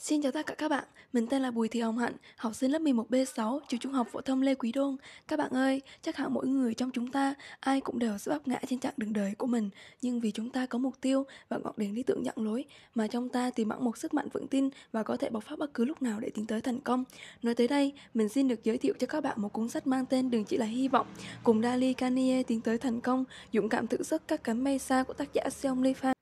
Xin chào tất cả các bạn, mình tên là Bùi Thị Hồng Hạnh, học sinh lớp 11B6, trường trung học phổ thông Lê Quý Đôn. Các bạn ơi, chắc hẳn mỗi người trong chúng ta ai cũng đều sẽ vấp ngã trên chặng đường đời của mình, nhưng vì chúng ta có mục tiêu và ngọn đèn lý tưởng dẫn lối mà trong ta tìm ẩn một sức mạnh vững tin và có thể bộc phát bất cứ lúc nào để tiến tới thành công. Nói tới đây, mình xin được giới thiệu cho các bạn một cuốn sách mang tên Đừng chỉ là hy vọng, cùng Dali Kanye tiến tới thành công, dũng cảm thử sức các cánh mây xa của tác giả Seong Lee Fan.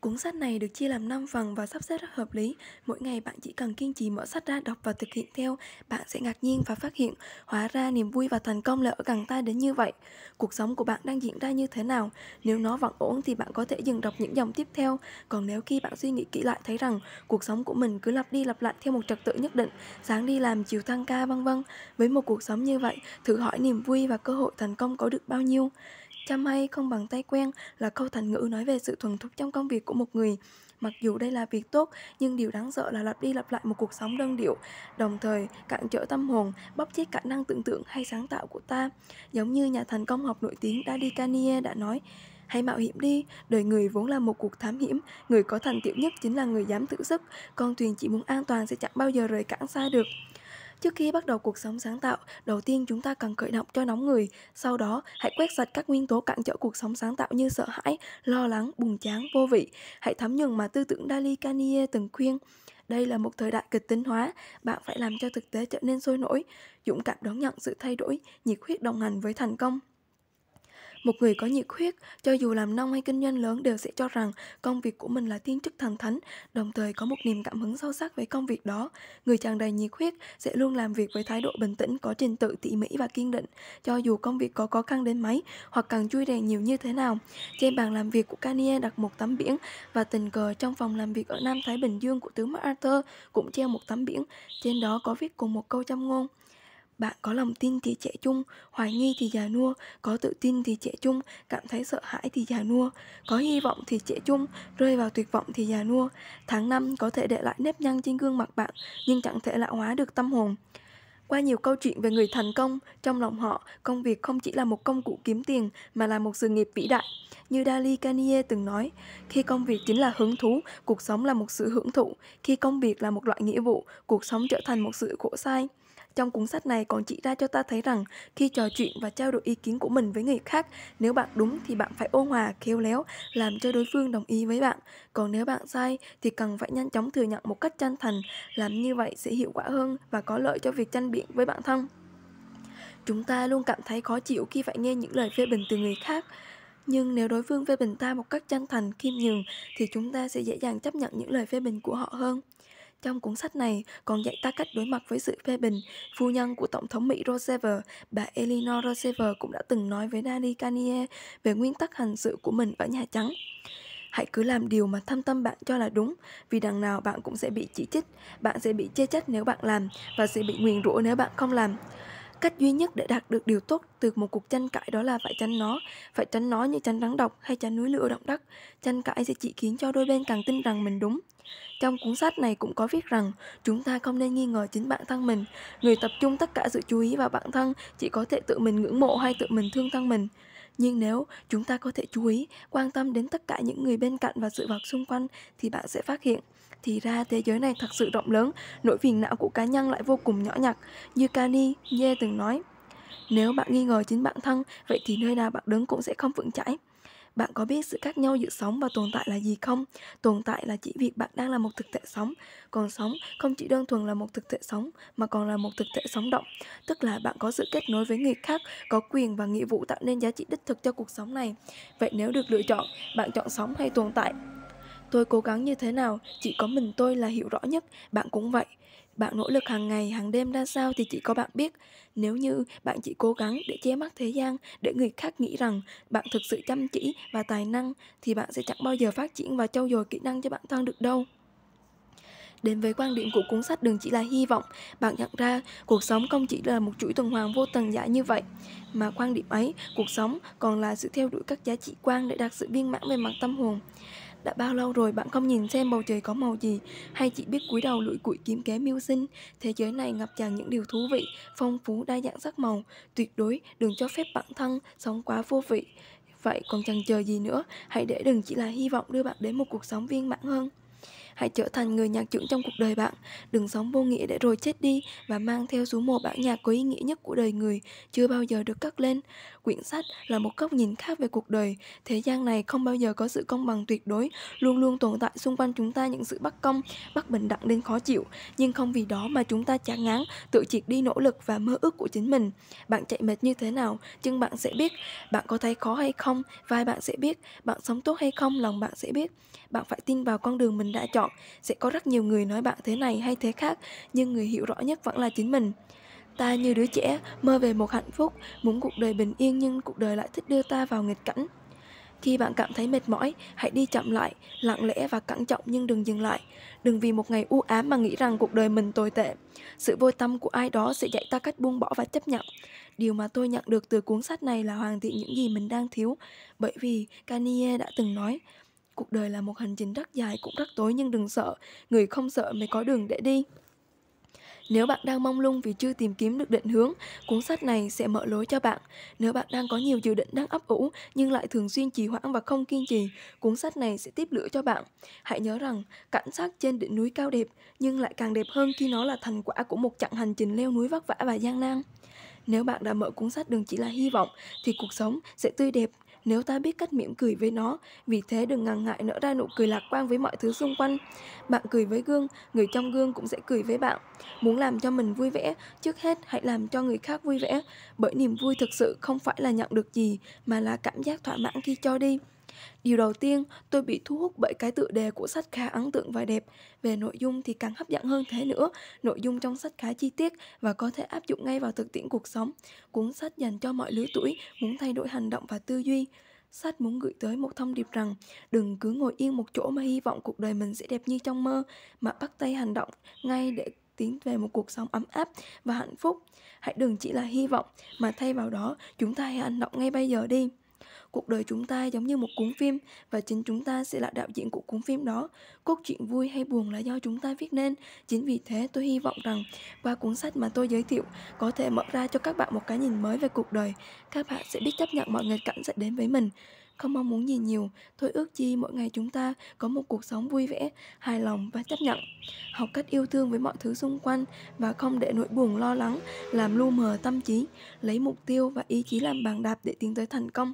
Cuốn sách này được chia làm 5 phần và sắp xếp rất hợp lý. Mỗi ngày bạn chỉ cần kiên trì mở sách ra đọc và thực hiện theo, bạn sẽ ngạc nhiên và phát hiện hóa ra niềm vui và thành công là ở gần ta đến như vậy. Cuộc sống của bạn đang diễn ra như thế nào? Nếu nó vẫn ổn thì bạn có thể dừng đọc những dòng tiếp theo. Còn nếu khi bạn suy nghĩ kỹ lại thấy rằng cuộc sống của mình cứ lặp đi lặp lại theo một trật tự nhất định, sáng đi làm, chiều thăng ca vân vân. Với một cuộc sống như vậy, thử hỏi niềm vui và cơ hội thành công có được bao nhiêu? Chăm hay không bằng tay quen là câu thành ngữ nói về sự thuần thục trong công việc của một người. Mặc dù đây là việc tốt, nhưng điều đáng sợ là lặp đi lặp lại một cuộc sống đơn điệu, đồng thời cạn trở tâm hồn, bóc chết khả năng tưởng tượng hay sáng tạo của ta. Giống như nhà thành công học nổi tiếng Dadi Kanye đã nói, hãy mạo hiểm đi, đời người vốn là một cuộc thám hiểm, người có thành tiệu nhất chính là người dám thử sức, con thuyền chỉ muốn an toàn sẽ chẳng bao giờ rời cảng xa được. Trước khi bắt đầu cuộc sống sáng tạo, đầu tiên chúng ta cần khởi động cho nóng người, sau đó hãy quét sạch các nguyên tố cản trở cuộc sống sáng tạo như sợ hãi, lo lắng, buồn chán, vô vị. Hãy thấm nhuần mà tư tưởng Dali Kanye từng khuyên. Đây là một thời đại kịch tính hóa, bạn phải làm cho thực tế trở nên sôi nổi, dũng cảm đón nhận sự thay đổi, nhiệt huyết đồng hành với thành công. Một người có nhiệt huyết, cho dù làm nông hay kinh doanh lớn đều sẽ cho rằng công việc của mình là thiên chức thần thánh, đồng thời có một niềm cảm hứng sâu sắc với công việc đó. Người tràn đầy nhiệt huyết sẽ luôn làm việc với thái độ bình tĩnh, có trình tự tỉ mỉ và kiên định, cho dù công việc có khó khăn đến mấy hoặc cần chui rèn nhiều như thế nào. Trên bàn làm việc của Kanye đặt một tấm biển và tình cờ trong phòng làm việc ở Nam Thái Bình Dương của tướng MacArthur cũng treo một tấm biển, trên đó có viết cùng một câu châm ngôn. Bạn có lòng tin thì trẻ chung, hoài nghi thì già nua, có tự tin thì trẻ chung, cảm thấy sợ hãi thì già nua, có hy vọng thì trẻ chung, rơi vào tuyệt vọng thì già nua. Tháng năm có thể để lại nếp nhăn trên gương mặt bạn, nhưng chẳng thể lão hóa được tâm hồn. Qua nhiều câu chuyện về người thành công, trong lòng họ, công việc không chỉ là một công cụ kiếm tiền mà là một sự nghiệp vĩ đại. Như Dali Kanye từng nói, khi công việc chính là hứng thú, cuộc sống là một sự hưởng thụ, khi công việc là một loại nghĩa vụ, cuộc sống trở thành một sự khổ sai. Trong cuốn sách này còn chỉ ra cho ta thấy rằng khi trò chuyện và trao đổi ý kiến của mình với người khác, nếu bạn đúng thì bạn phải ôn hòa, khéo léo, làm cho đối phương đồng ý với bạn. Còn nếu bạn sai thì cần phải nhanh chóng thừa nhận một cách chân thành, làm như vậy sẽ hiệu quả hơn và có lợi cho việc tranh biện với bản thân. Chúng ta luôn cảm thấy khó chịu khi phải nghe những lời phê bình từ người khác. Nhưng nếu đối phương phê bình ta một cách chân thành, khiêm nhường thì chúng ta sẽ dễ dàng chấp nhận những lời phê bình của họ hơn. Trong cuốn sách này còn dạy ta cách đối mặt với sự phê bình. Phu nhân của Tổng thống Mỹ Roosevelt, bà Eleanor Roosevelt cũng đã từng nói với Daddy Kanye về nguyên tắc hành sự của mình ở Nhà Trắng. Hãy cứ làm điều mà thâm tâm bạn cho là đúng, vì đằng nào bạn cũng sẽ bị chỉ trích, bạn sẽ bị chê trách nếu bạn làm và sẽ bị nguyền rủa nếu bạn không làm. Cách duy nhất để đạt được điều tốt từ một cuộc tranh cãi đó là phải tránh nó, phải tránh nó như tránh rắn độc hay tránh núi lửa động đất. Tranh cãi sẽ chỉ khiến cho đôi bên càng tin rằng mình đúng. Trong cuốn sách này cũng có viết rằng chúng ta không nên nghi ngờ chính bản thân mình. Người tập trung tất cả sự chú ý vào bản thân chỉ có thể tự mình ngưỡng mộ hay tự mình thương thân mình. Nhưng nếu chúng ta có thể chú ý, quan tâm đến tất cả những người bên cạnh và sự vật xung quanh thì bạn sẽ phát hiện thì ra thế giới này thật sự rộng lớn, nỗi phiền não của cá nhân lại vô cùng nhỏ nhặt, như Kani Ye từng nói. Nếu bạn nghi ngờ chính bản thân, vậy thì nơi nào bạn đứng cũng sẽ không vững chãi. Bạn có biết sự khác nhau giữa sống và tồn tại là gì không? Tồn tại là chỉ việc bạn đang là một thực thể sống, còn sống không chỉ đơn thuần là một thực thể sống mà còn là một thực thể sống động, tức là bạn có sự kết nối với người khác, có quyền và nghĩa vụ tạo nên giá trị đích thực cho cuộc sống này. Vậy nếu được lựa chọn, bạn chọn sống hay tồn tại? Tôi cố gắng như thế nào, chỉ có mình tôi là hiểu rõ nhất, bạn cũng vậy. Bạn nỗ lực hàng ngày, hàng đêm ra sao thì chỉ có bạn biết. Nếu như bạn chỉ cố gắng để che mắt thế gian, để người khác nghĩ rằng bạn thực sự chăm chỉ và tài năng, thì bạn sẽ chẳng bao giờ phát triển và trau dồi kỹ năng cho bản thân được đâu. Đến với quan điểm của cuốn sách đừng chỉ là hy vọng, bạn nhận ra cuộc sống không chỉ là một chuỗi tuần hoàn vô tận giải như vậy, mà quan điểm ấy, cuộc sống còn là sự theo đuổi các giá trị quan để đạt sự viên mãn về mặt tâm hồn. Đã bao lâu rồi bạn không nhìn xem bầu trời có màu gì Hay chỉ biết cúi đầu lụi cụi kiếm kế mưu sinh Thế giới này ngập tràn những điều thú vị Phong phú đa dạng sắc màu Tuyệt đối đừng cho phép bản thân sống quá vô vị Vậy còn chẳng chờ gì nữa Hãy để đừng chỉ là hy vọng đưa bạn đến một cuộc sống viên mãn hơn Hãy trở thành người nhạc trưởng trong cuộc đời bạn. Đừng sống vô nghĩa để rồi chết đi và mang theo số một bản nhạc có ý nghĩa nhất của đời người chưa bao giờ được cất lên. Quyển sách là một góc nhìn khác về cuộc đời. Thế gian này không bao giờ có sự công bằng tuyệt đối, luôn luôn tồn tại xung quanh chúng ta những sự bất công, bất bình đẳng đến khó chịu. Nhưng không vì đó mà chúng ta chán ngán, tự triệt đi nỗ lực và mơ ước của chính mình. Bạn chạy mệt như thế nào, chân bạn sẽ biết. Bạn có thấy khó hay không, vai bạn sẽ biết. Bạn sống tốt hay không, lòng bạn sẽ biết. Bạn phải tin vào con đường mình đã chọn sẽ có rất nhiều người nói bạn thế này hay thế khác nhưng người hiểu rõ nhất vẫn là chính mình ta như đứa trẻ mơ về một hạnh phúc muốn cuộc đời bình yên nhưng cuộc đời lại thích đưa ta vào nghịch cảnh khi bạn cảm thấy mệt mỏi hãy đi chậm lại lặng lẽ và cẩn trọng nhưng đừng dừng lại đừng vì một ngày u ám mà nghĩ rằng cuộc đời mình tồi tệ sự vô tâm của ai đó sẽ dạy ta cách buông bỏ và chấp nhận điều mà tôi nhận được từ cuốn sách này là hoàn thiện những gì mình đang thiếu bởi vì kanye đã từng nói Cuộc đời là một hành trình rất dài cũng rất tối nhưng đừng sợ, người không sợ mới có đường để đi. Nếu bạn đang mong lung vì chưa tìm kiếm được định hướng, cuốn sách này sẽ mở lối cho bạn. Nếu bạn đang có nhiều dự định đang ấp ủ nhưng lại thường xuyên trì hoãn và không kiên trì, cuốn sách này sẽ tiếp lửa cho bạn. Hãy nhớ rằng, cảnh sắc trên đỉnh núi cao đẹp nhưng lại càng đẹp hơn khi nó là thành quả của một chặng hành trình leo núi vất vả và gian nan. Nếu bạn đã mở cuốn sách Đừng chỉ là hy vọng thì cuộc sống sẽ tươi đẹp, nếu ta biết cắt miệng cười với nó vì thế đừng ngần ngại nở ra nụ cười lạc quan với mọi thứ xung quanh bạn cười với gương người trong gương cũng sẽ cười với bạn muốn làm cho mình vui vẻ trước hết hãy làm cho người khác vui vẻ bởi niềm vui thực sự không phải là nhận được gì mà là cảm giác thỏa mãn khi cho đi Điều đầu tiên, tôi bị thu hút bởi cái tựa đề của sách khá ấn tượng và đẹp. Về nội dung thì càng hấp dẫn hơn thế nữa, nội dung trong sách khá chi tiết và có thể áp dụng ngay vào thực tiễn cuộc sống. Cuốn sách dành cho mọi lứa tuổi muốn thay đổi hành động và tư duy. Sách muốn gửi tới một thông điệp rằng đừng cứ ngồi yên một chỗ mà hy vọng cuộc đời mình sẽ đẹp như trong mơ, mà bắt tay hành động ngay để tiến về một cuộc sống ấm áp và hạnh phúc. Hãy đừng chỉ là hy vọng mà thay vào đó chúng ta hãy hành động ngay bây giờ đi. Cuộc đời chúng ta giống như một cuốn phim và chính chúng ta sẽ là đạo diễn của cuốn phim đó. Cốt truyện vui hay buồn là do chúng ta viết nên. Chính vì thế tôi hy vọng rằng qua cuốn sách mà tôi giới thiệu có thể mở ra cho các bạn một cái nhìn mới về cuộc đời. Các bạn sẽ biết chấp nhận mọi nghịch cảnh sẽ đến với mình không mong muốn gì nhiều thôi ước chi mỗi ngày chúng ta có một cuộc sống vui vẻ hài lòng và chấp nhận học cách yêu thương với mọi thứ xung quanh và không để nỗi buồn lo lắng làm lu mờ tâm trí lấy mục tiêu và ý chí làm bàn đạp để tiến tới thành công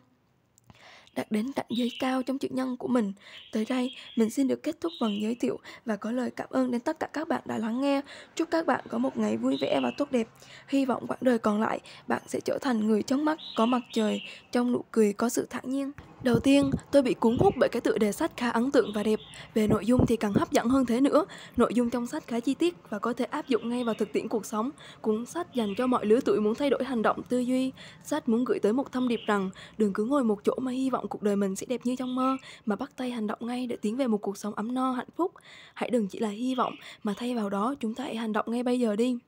đạt đến tận giới cao trong chuyện nhân của mình. Tới đây, mình xin được kết thúc phần giới thiệu và có lời cảm ơn đến tất cả các bạn đã lắng nghe. Chúc các bạn có một ngày vui vẻ và tốt đẹp. Hy vọng quãng đời còn lại, bạn sẽ trở thành người trong mắt có mặt trời, trong nụ cười có sự thản nhiên. Đầu tiên, tôi bị cuốn hút bởi cái tựa đề sách khá ấn tượng và đẹp. Về nội dung thì càng hấp dẫn hơn thế nữa. Nội dung trong sách khá chi tiết và có thể áp dụng ngay vào thực tiễn cuộc sống. Cuốn sách dành cho mọi lứa tuổi muốn thay đổi hành động, tư duy. Sách muốn gửi tới một thông điệp rằng đừng cứ ngồi một chỗ mà hy vọng cuộc đời mình sẽ đẹp như trong mơ, mà bắt tay hành động ngay để tiến về một cuộc sống ấm no, hạnh phúc. Hãy đừng chỉ là hy vọng mà thay vào đó chúng ta hãy hành động ngay bây giờ đi.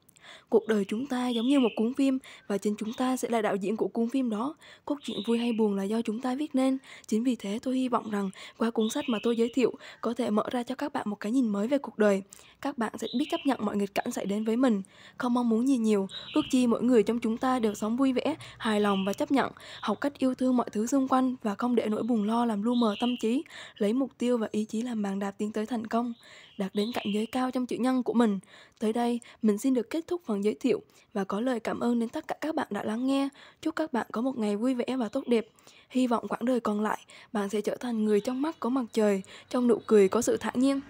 Cuộc đời chúng ta giống như một cuốn phim và chính chúng ta sẽ là đạo diễn của cuốn phim đó. Cốt truyện vui hay buồn là do chúng ta viết nên. Chính vì thế tôi hy vọng rằng qua cuốn sách mà tôi giới thiệu có thể mở ra cho các bạn một cái nhìn mới về cuộc đời. Các bạn sẽ biết chấp nhận mọi nghịch cảnh xảy đến với mình. Không mong muốn gì nhiều, ước chi mỗi người trong chúng ta đều sống vui vẻ, hài lòng và chấp nhận, học cách yêu thương mọi thứ xung quanh và không để nỗi buồn lo làm lu mờ tâm trí, lấy mục tiêu và ý chí làm bàn đạp tiến tới thành công, đạt đến cảnh giới cao trong chữ nhân của mình. Tới đây, mình xin được kết thúc xúc phần giới thiệu và có lời cảm ơn đến tất cả các bạn đã lắng nghe. Chúc các bạn có một ngày vui vẻ và tốt đẹp. Hy vọng quãng đời còn lại, bạn sẽ trở thành người trong mắt có mặt trời, trong nụ cười có sự thản nhiên.